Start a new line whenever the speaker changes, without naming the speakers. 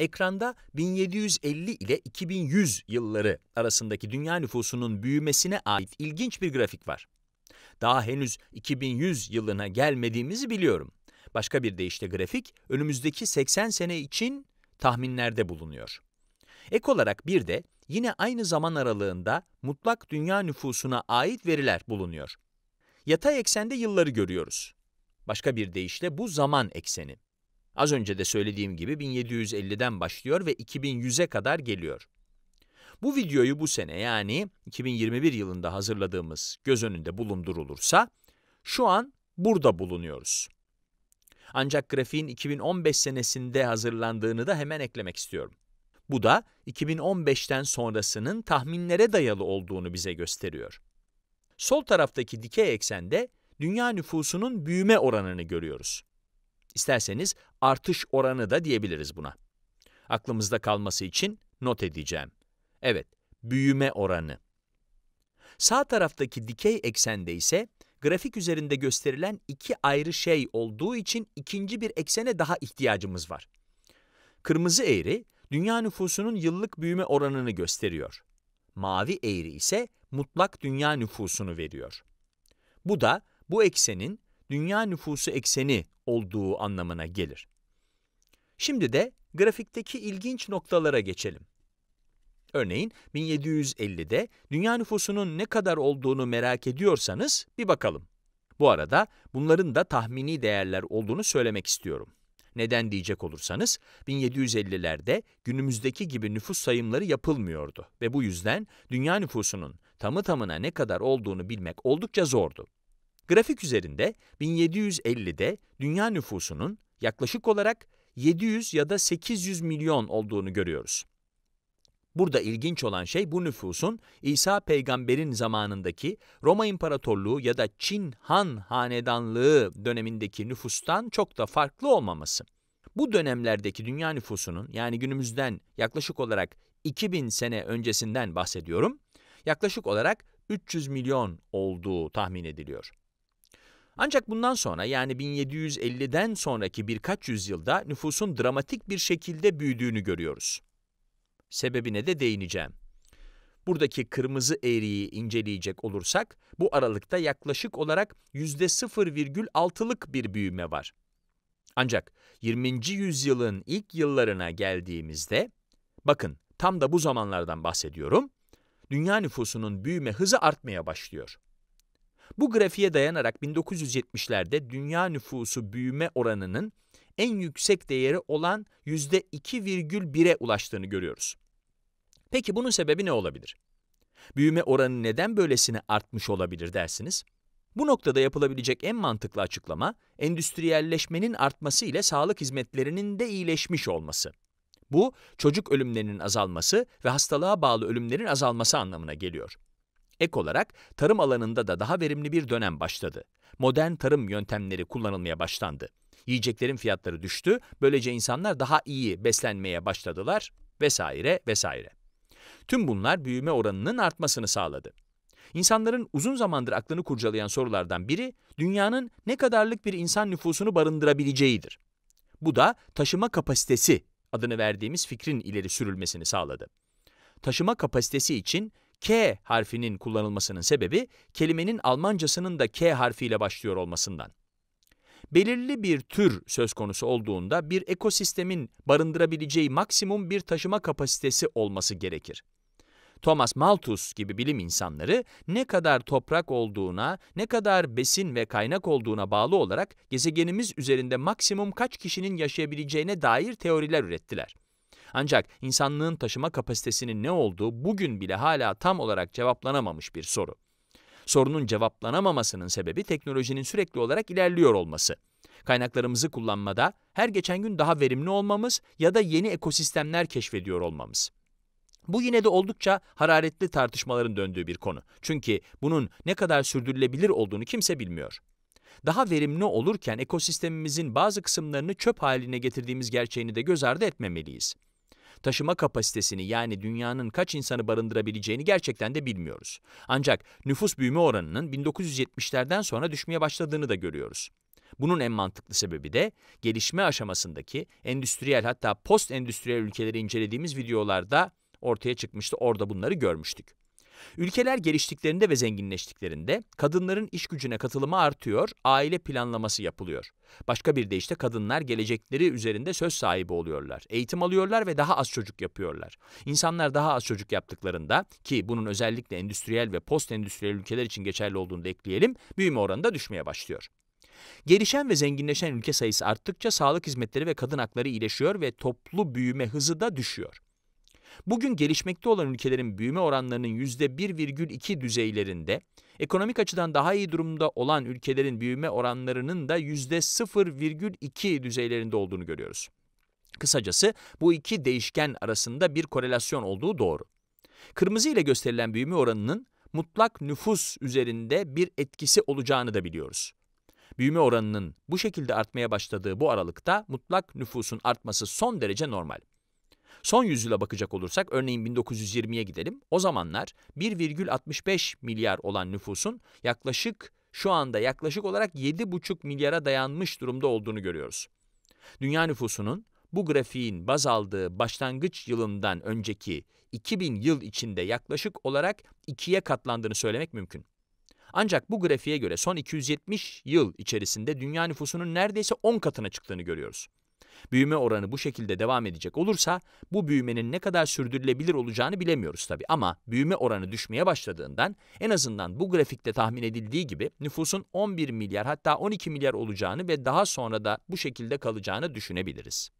Ekranda 1750 ile 2100 yılları arasındaki dünya nüfusunun büyümesine ait ilginç bir grafik var. Daha henüz 2100 yılına gelmediğimizi biliyorum. Başka bir deyişle grafik önümüzdeki 80 sene için tahminlerde bulunuyor. Ek olarak bir de yine aynı zaman aralığında mutlak dünya nüfusuna ait veriler bulunuyor. Yatay eksende yılları görüyoruz. Başka bir deyişle bu zaman ekseni. Az önce de söylediğim gibi 1750'den başlıyor ve 2100'e kadar geliyor. Bu videoyu bu sene yani 2021 yılında hazırladığımız göz önünde bulundurulursa şu an burada bulunuyoruz. Ancak grafiğin 2015 senesinde hazırlandığını da hemen eklemek istiyorum. Bu da 2015'ten sonrasının tahminlere dayalı olduğunu bize gösteriyor. Sol taraftaki dikey eksende dünya nüfusunun büyüme oranını görüyoruz. İsterseniz artış oranı da diyebiliriz buna. Aklımızda kalması için not edeceğim. Evet, büyüme oranı. Sağ taraftaki dikey eksende ise grafik üzerinde gösterilen iki ayrı şey olduğu için ikinci bir eksene daha ihtiyacımız var. Kırmızı eğri, dünya nüfusunun yıllık büyüme oranını gösteriyor. Mavi eğri ise mutlak dünya nüfusunu veriyor. Bu da bu eksenin dünya nüfusu ekseni olduğu anlamına gelir. Şimdi de grafikteki ilginç noktalara geçelim. Örneğin 1750'de dünya nüfusunun ne kadar olduğunu merak ediyorsanız bir bakalım. Bu arada bunların da tahmini değerler olduğunu söylemek istiyorum. Neden diyecek olursanız 1750'lerde günümüzdeki gibi nüfus sayımları yapılmıyordu ve bu yüzden dünya nüfusunun tamı tamına ne kadar olduğunu bilmek oldukça zordu. Grafik üzerinde 1750'de dünya nüfusunun yaklaşık olarak 700 ya da 800 milyon olduğunu görüyoruz. Burada ilginç olan şey bu nüfusun İsa peygamberin zamanındaki Roma İmparatorluğu ya da Çin Han Hanedanlığı dönemindeki nüfustan çok da farklı olmaması. Bu dönemlerdeki dünya nüfusunun yani günümüzden yaklaşık olarak 2000 sene öncesinden bahsediyorum, yaklaşık olarak 300 milyon olduğu tahmin ediliyor. Ancak bundan sonra yani 1750'den sonraki birkaç yüzyılda nüfusun dramatik bir şekilde büyüdüğünü görüyoruz. Sebebine de değineceğim. Buradaki kırmızı eğriyi inceleyecek olursak, bu aralıkta yaklaşık olarak %0,6'lık bir büyüme var. Ancak 20. yüzyılın ilk yıllarına geldiğimizde, bakın tam da bu zamanlardan bahsediyorum, dünya nüfusunun büyüme hızı artmaya başlıyor. Bu grafiğe dayanarak 1970'lerde dünya nüfusu büyüme oranının en yüksek değeri olan %2,1'e ulaştığını görüyoruz. Peki bunun sebebi ne olabilir? Büyüme oranı neden böylesine artmış olabilir dersiniz? Bu noktada yapılabilecek en mantıklı açıklama, endüstriyelleşmenin artması ile sağlık hizmetlerinin de iyileşmiş olması. Bu, çocuk ölümlerinin azalması ve hastalığa bağlı ölümlerin azalması anlamına geliyor. Ek olarak tarım alanında da daha verimli bir dönem başladı. Modern tarım yöntemleri kullanılmaya başlandı. Yiyeceklerin fiyatları düştü, böylece insanlar daha iyi beslenmeye başladılar vesaire vesaire. Tüm bunlar büyüme oranının artmasını sağladı. İnsanların uzun zamandır aklını kurcalayan sorulardan biri, dünyanın ne kadarlık bir insan nüfusunu barındırabileceğidir. Bu da taşıma kapasitesi adını verdiğimiz fikrin ileri sürülmesini sağladı. Taşıma kapasitesi için K harfinin kullanılmasının sebebi, kelimenin Almancasının da K harfiyle başlıyor olmasından. Belirli bir tür söz konusu olduğunda bir ekosistemin barındırabileceği maksimum bir taşıma kapasitesi olması gerekir. Thomas Malthus gibi bilim insanları ne kadar toprak olduğuna, ne kadar besin ve kaynak olduğuna bağlı olarak gezegenimiz üzerinde maksimum kaç kişinin yaşayabileceğine dair teoriler ürettiler. Ancak insanlığın taşıma kapasitesinin ne olduğu bugün bile hala tam olarak cevaplanamamış bir soru. Sorunun cevaplanamamasının sebebi teknolojinin sürekli olarak ilerliyor olması. Kaynaklarımızı kullanmada her geçen gün daha verimli olmamız ya da yeni ekosistemler keşfediyor olmamız. Bu yine de oldukça hararetli tartışmaların döndüğü bir konu. Çünkü bunun ne kadar sürdürülebilir olduğunu kimse bilmiyor. Daha verimli olurken ekosistemimizin bazı kısımlarını çöp haline getirdiğimiz gerçeğini de göz ardı etmemeliyiz taşıma kapasitesini yani dünyanın kaç insanı barındırabileceğini gerçekten de bilmiyoruz. Ancak nüfus büyüme oranının 1970'lerden sonra düşmeye başladığını da görüyoruz. Bunun en mantıklı sebebi de gelişme aşamasındaki endüstriyel hatta post endüstriyel ülkeleri incelediğimiz videolarda ortaya çıkmıştı. Orada bunları görmüştük. Ülkeler geliştiklerinde ve zenginleştiklerinde kadınların iş gücüne katılımı artıyor, aile planlaması yapılıyor. Başka bir deyişle kadınlar gelecekleri üzerinde söz sahibi oluyorlar. Eğitim alıyorlar ve daha az çocuk yapıyorlar. İnsanlar daha az çocuk yaptıklarında ki bunun özellikle endüstriyel ve post endüstriyel ülkeler için geçerli olduğunu da ekleyelim, büyüme oranı da düşmeye başlıyor. Gelişen ve zenginleşen ülke sayısı arttıkça sağlık hizmetleri ve kadın hakları iyileşiyor ve toplu büyüme hızı da düşüyor. Bugün gelişmekte olan ülkelerin büyüme oranlarının %1,2 düzeylerinde, ekonomik açıdan daha iyi durumda olan ülkelerin büyüme oranlarının da %0,2 düzeylerinde olduğunu görüyoruz. Kısacası bu iki değişken arasında bir korelasyon olduğu doğru. Kırmızı ile gösterilen büyüme oranının mutlak nüfus üzerinde bir etkisi olacağını da biliyoruz. Büyüme oranının bu şekilde artmaya başladığı bu aralıkta mutlak nüfusun artması son derece normal. Son yüzyıla bakacak olursak örneğin 1920'ye gidelim. O zamanlar 1,65 milyar olan nüfusun yaklaşık şu anda yaklaşık olarak 7,5 milyara dayanmış durumda olduğunu görüyoruz. Dünya nüfusunun bu grafiğin baz aldığı başlangıç yılından önceki 2000 yıl içinde yaklaşık olarak ikiye katlandığını söylemek mümkün. Ancak bu grafiğe göre son 270 yıl içerisinde dünya nüfusunun neredeyse 10 katına çıktığını görüyoruz. Büyüme oranı bu şekilde devam edecek olursa bu büyümenin ne kadar sürdürülebilir olacağını bilemiyoruz tabi ama büyüme oranı düşmeye başladığından en azından bu grafikte tahmin edildiği gibi nüfusun 11 milyar hatta 12 milyar olacağını ve daha sonra da bu şekilde kalacağını düşünebiliriz.